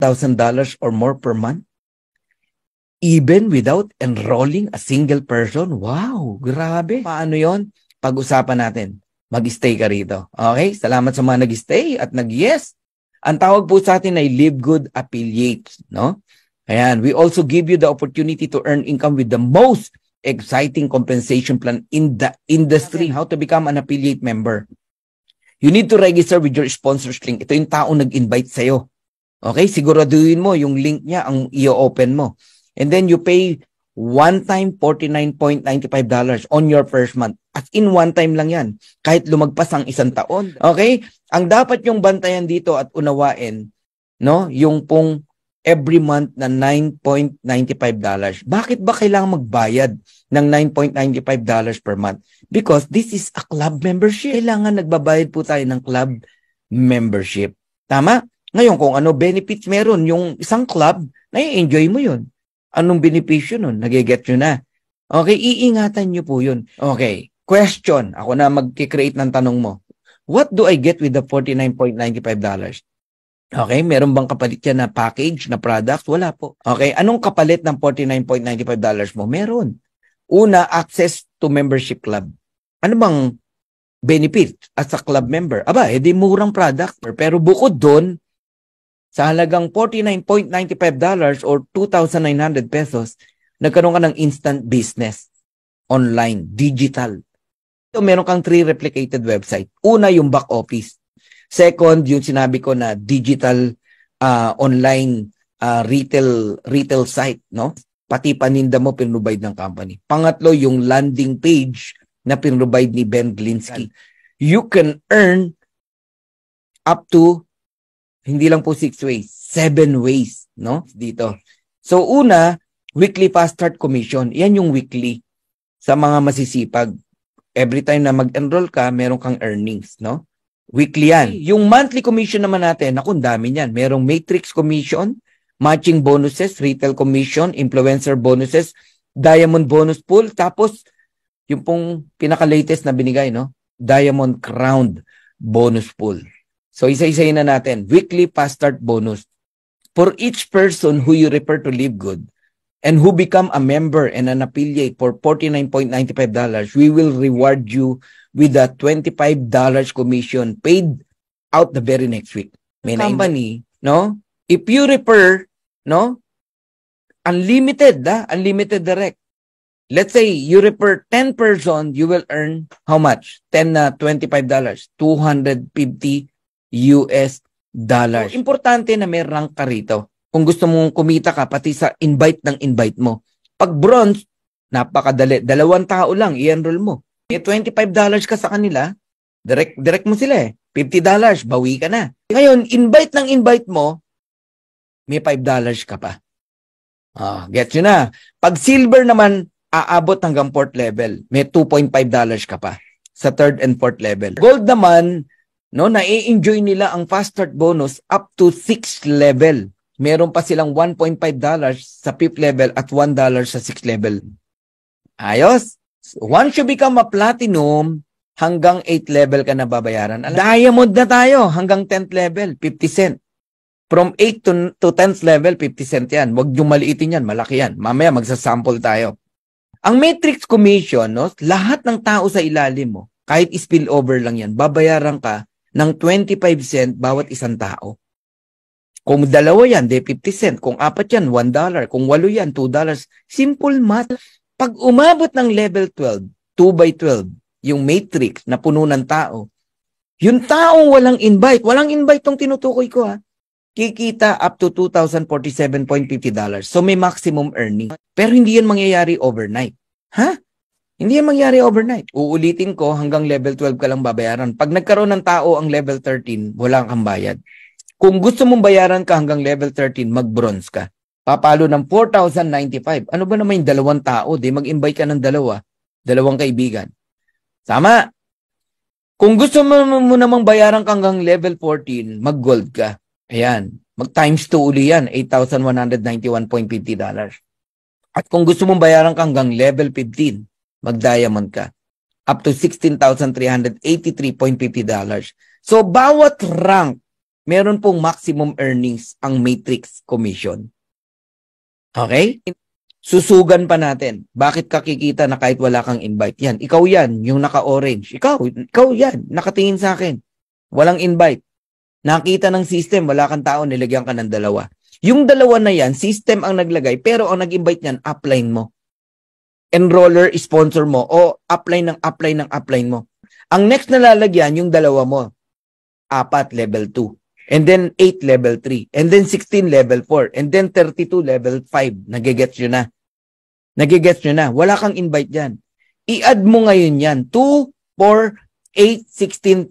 $1,000 or more per month? Even without enrolling a single person? Wow, grabe. Paano yon? Pag-usapan natin. Mag-stay ka rito. Okay? Salamat sa mga nag-stay at nag-yes. Ang tawag po sa atin ay Live Good Affiliates. No? Ayan, we also give you the opportunity to earn income with the most exciting compensation plan in the industry. Okay. How to become an affiliate member. You need to register with your sponsors link. Ito yung taong nag-invite sa'yo. Okay, siguraduhin mo yung link niya ang i-open mo. And then you pay one time $49.95 on your first month. At in one time lang yan, kahit lumagpas ang isang taon. Okay? Ang dapat yung bantayan dito at unawain, no? Yung pong every month na $9.95. Bakit ba kailangan magbayad ng $9.95 per month? Because this is a club membership. Kailangan nagbabayad po tayo ng club membership. Tama? Ngayon, kung ano benefit meron yung isang club, nai-enjoy mo yun. Anong benepisyo nun? Nagiget nyo na. Okay, iingatan nyo po yun. Okay, question. Ako na mag-create ng tanong mo. What do I get with the $49.95? Okay, meron bang kapalit yan na package, na product? Wala po. Okay, anong kapalit ng $49.95 mo? Meron. Una, access to membership club. Ano bang benefit as a club member? Aba, edi eh, murang product. Pero bukod doon, sa halagang 49.95 dollars or 2,900 pesos, nagkaroon ka ng instant business online, digital. So, meron kang three replicated website. Una, yung back office. Second, yung sinabi ko na digital uh, online uh, retail retail site, no? Pati paninda mo pinrovide ng company. Pangatlo, yung landing page na pinrovide ni Ben Glinsky. You can earn up to hindi lang po six ways, seven ways, no? Dito. So una, weekly fast start commission. Yan yung weekly sa mga masisipag. Every time na mag-enroll ka, meron kang earnings, no? Weekly yan. Hmm. Yung monthly commission naman natin, naku, dami niyan. Merong matrix commission, matching bonuses, retail commission, influencer bonuses, diamond bonus pool, tapos yung pong pinaka-latest na binigay, no? Diamond crowned bonus pool. So isa-isayin na natin. Weekly fast start bonus. For each person who you refer to Live Good and who become a member and an affiliate for $49.95, we will reward you with a $25 commission paid out the very next week. May company, no? If you refer, no? Unlimited, da? Ah, unlimited direct. Let's say you refer 10 person, you will earn how much? 10 na uh, $25, 250 US dollars. So, importante na may rank ka rito. Kung gusto mong kumita ka, pati sa invite ng invite mo. Pag bronze, napakadali. Dalawang tao lang, i-enroll mo. May $25 ka sa kanila, direct, direct mo sila eh. $50, bawi ka na. Ngayon, invite ng invite mo, may $5 ka pa. Oh, gets nyo na. Pag silver naman, aabot hanggang fourth level. May $2.5 ka pa sa third and fourth level. Gold naman, No, nai-enjoy nila ang fast start bonus up to 6 level. Meron pa silang 1.5 dollars sa 5th level at 1 dollar sa 6th level. Ayos. Once you become a platinum, hanggang 8th level ka na babayaran. Diamond na tayo hanggang 10th level, 50 cent. From 8 to, to 10th level, 50 cent yan. wag yung maliitin yan, malaki yan. Mamaya magsasample tayo. Ang matrix commission, no, lahat ng tao sa ilalim mo, kahit spillover lang yan, babayaran ka ng 25 cent bawat isang tao. Kung dalawa yan, de 50 cent. Kung apat yan, 1 dollar. Kung walo yan, 2 dollars. Simple math. Pag umabot ng level 12, 2 by 12, yung matrix na puno ng tao, yung taong walang invite, walang invite tong tinutukoy ko ha, kikita up to $2,047.50. dollars. So may maximum earning. Pero hindi yan mangyayari overnight. Ha? Hindi yan mangyari overnight. Uulitin ko hanggang level 12 ka lang babayaran. Pag nagkaroon ng tao ang level 13, wala kang bayad. Kung gusto mong bayaran ka hanggang level 13, mag-bronze ka. Papalo ng 4,095. Ano ba naman yung dalawang tao? Di mag-invite ka ng dalawa. Dalawang kaibigan. Tama. Kung gusto mo, mo namang bayaran ka hanggang level 14, mag-gold ka. Ayan. Mag-times 2 uli yan. 8,191.50 dollars. At kung gusto mong bayaran ka hanggang level 15, mag-diamond ka. Up to $16,383.50. So, bawat rank, meron pong maximum earnings ang matrix commission. Okay? Susugan pa natin. Bakit kakikita na kahit wala kang invite? Yan, ikaw yan, yung naka-orange. Ikaw, ikaw yan, nakatingin sa akin. Walang invite. Nakita ng system, wala kang tao, nilagyan ka ng dalawa. Yung dalawa na yan, system ang naglagay, pero ang nag-invite niyan, upline mo enroller sponsor mo o apply ng apply ng apply mo. Ang next na lalagyan yung dalawa mo. Apat level 2. And then 8 level 3. And then 16 level 4. And then 32 level 5. Nagigets nyo na. Nagigets nyo na. Wala kang invite dyan. I-add mo ngayon yan. 2, 4,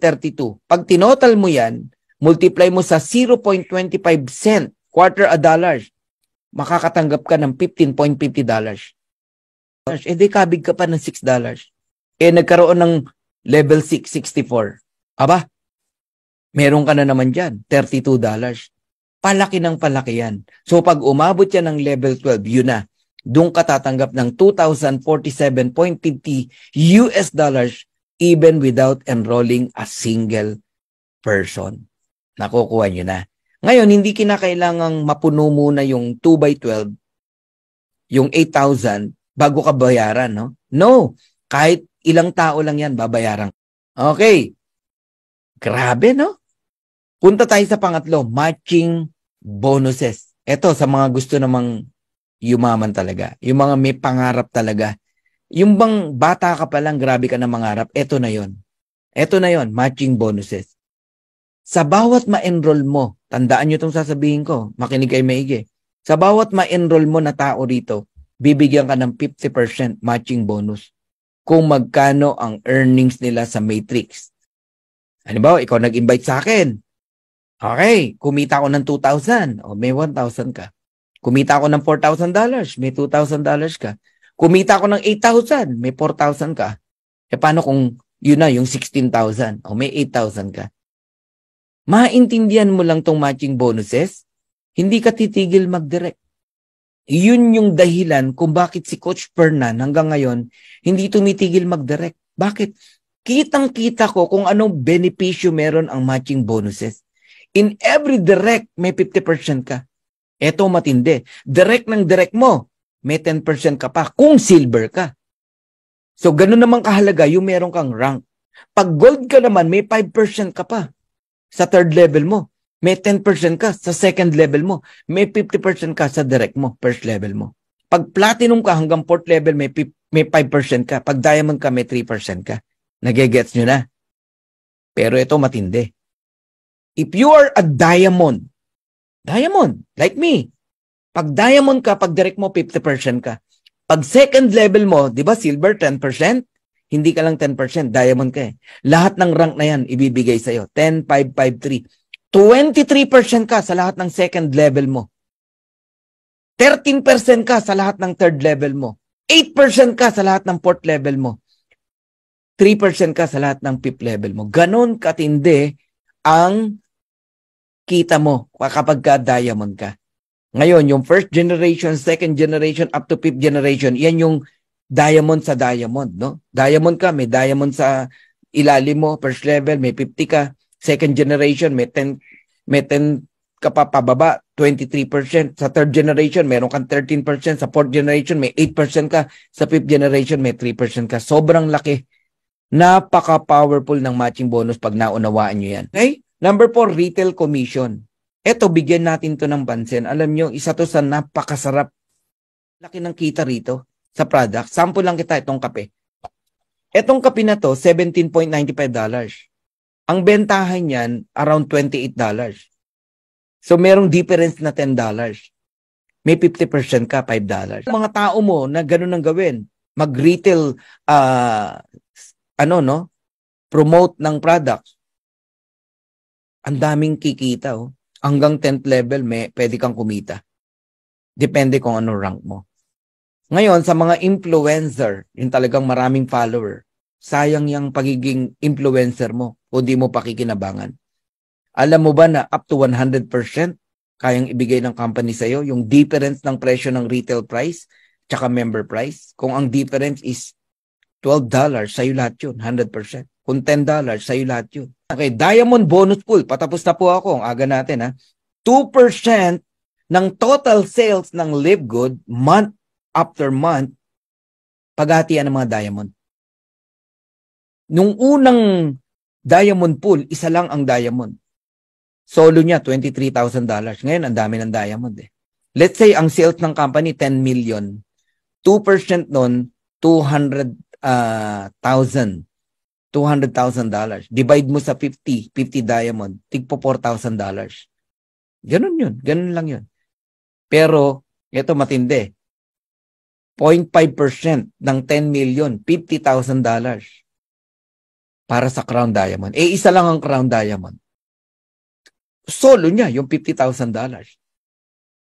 8, 16, 32. Pag tinotal mo yan, multiply mo sa 0.25 cent, quarter a dollar, makakatanggap ka ng 15.50 dollars eh di kabig ka pa ng 6 dollars. Eh nagkaroon ng level 664. Aba, meron ka na naman dyan, 32 dollars. Palaki ng palaki yan. So pag umabot yan ng level 12, yun na. Doon ka tatanggap ng 2,047.50 US dollars even without enrolling a single person. Nakukuha nyo na. Ngayon, hindi kinakailangang mapuno muna yung 2 x 12, yung 8,000, bago ka bayaran, no? No. Kahit ilang tao lang yan, babayaran. Okay. Grabe, no? Punta tayo sa pangatlo, matching bonuses. Ito, sa mga gusto namang yumaman talaga. Yung mga may pangarap talaga. Yung bang bata ka pa lang, grabe ka na mangarap, ito na yon. Ito na yon, matching bonuses. Sa bawat ma-enroll mo, tandaan nyo itong sasabihin ko, makinig kayo maigi. Sa bawat ma-enroll mo na tao rito, bibigyan ka ng 50% matching bonus kung magkano ang earnings nila sa Matrix. Ano ikaw nag-invite sa akin. Okay, kumita ako ng 2,000. O, may 1,000 ka. Kumita ako ng $4,000. May $2,000 ka. Kumita ako ng 8,000. May 4,000 ka. E paano kung yun na, yung 16,000? O, may 8,000 ka. Maintindihan mo lang tong matching bonuses, hindi ka titigil mag-direct yun yung dahilan kung bakit si Coach Fernan hanggang ngayon hindi tumitigil mag-direct. Bakit? Kitang-kita ko kung anong benepisyo meron ang matching bonuses. In every direct, may 50% ka. Eto matindi. Direct ng direct mo, may 10% ka pa kung silver ka. So, ganun naman kahalaga yung meron kang rank. Pag gold ka naman, may 5% ka pa sa third level mo. May 10% ka sa second level mo. May 50% ka sa direct mo, first level mo. Pag platinum ka hanggang fourth level, may, may 5% ka. Pag diamond ka, may 3% ka. Nagegets nyo na? Pero ito matindi. If you are a diamond, diamond, like me, pag diamond ka, pag direct mo, 50% ka. Pag second level mo, di ba silver, 10%? Hindi ka lang 10%, diamond ka eh. Lahat ng rank na yan, ibibigay sa'yo. 10, 5, 5, 3. 23% ka sa lahat ng second level mo. 13% ka sa lahat ng third level mo. 8% ka sa lahat ng fourth level mo. 3% ka sa lahat ng fifth level mo. Ganon katindi ang kita mo kapag ka diamond ka. Ngayon, yung first generation, second generation, up to fifth generation, yan yung diamond sa diamond, no? Diamond ka, may diamond sa ilalim mo, first level, may 50 ka. Second generation, may 10, may 10 ka pa pababa, 23%. Sa third generation, meron kang 13%. Sa fourth generation, may 8% ka. Sa fifth generation, may 3% ka. Sobrang laki. Napaka-powerful ng matching bonus pag naunawaan nyo yan. Okay? Number four, retail commission. Eto, bigyan natin to ng pansin. Alam nyo, isa to sa napakasarap. Laki ng kita rito sa product. Sample lang kita itong kape. Etong kape na to, $17.95. Ang bentahan niyan, around $28. So, merong difference na $10. May 50% ka, $5. Mga tao mo na ganun ang gawin, mag-retail, uh, ano, no? Promote ng product. Ang daming kikita, oh. Hanggang 10th level, may, pwede kang kumita. Depende kung ano rank mo. Ngayon, sa mga influencer, yung talagang maraming follower, sayang yung pagiging influencer mo o di mo pakikinabangan? Alam mo ba na up to 100% kayang ibigay ng company sa iyo yung difference ng presyo ng retail price tsaka member price? Kung ang difference is $12, sa'yo lahat yun, 100%. Kung $10, sa'yo lahat yun. Okay, Diamond Bonus Pool. Patapos na po ako. Ang aga natin, ha? 2% ng total sales ng Live Good month after month, paghatian ng mga Diamond. Nung unang Diamond pool, isa lang ang diamond. Solo niya, $23,000. Ngayon, ang dami ng diamond eh. Let's say, ang sales ng company, 10 million. 2% nun, 200,000. Uh, 200,000 dollars. Divide mo sa 50, 50 diamond, tigpo 4,000 dollars. Ganun yun. Ganun lang yun. Pero, ito matindi. 0.5% ng 10 million, $50,000 para sa Crown Diamond. Eh, isa lang ang Crown Diamond. Solo niya, yung $50,000.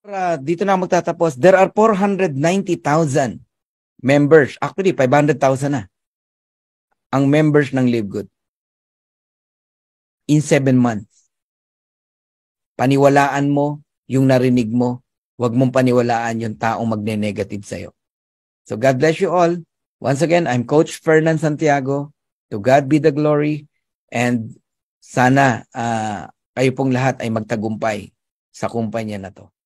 Para dito na magtatapos, there are 490,000 members. Actually, 500,000 na ang members ng Live Good in seven months. Paniwalaan mo yung narinig mo. Huwag mong paniwalaan yung taong magne-negative sa'yo. So God bless you all. Once again, I'm Coach Fernan Santiago To God be the glory and sana uh, kayo pong lahat ay magtagumpay sa kumpanya na to.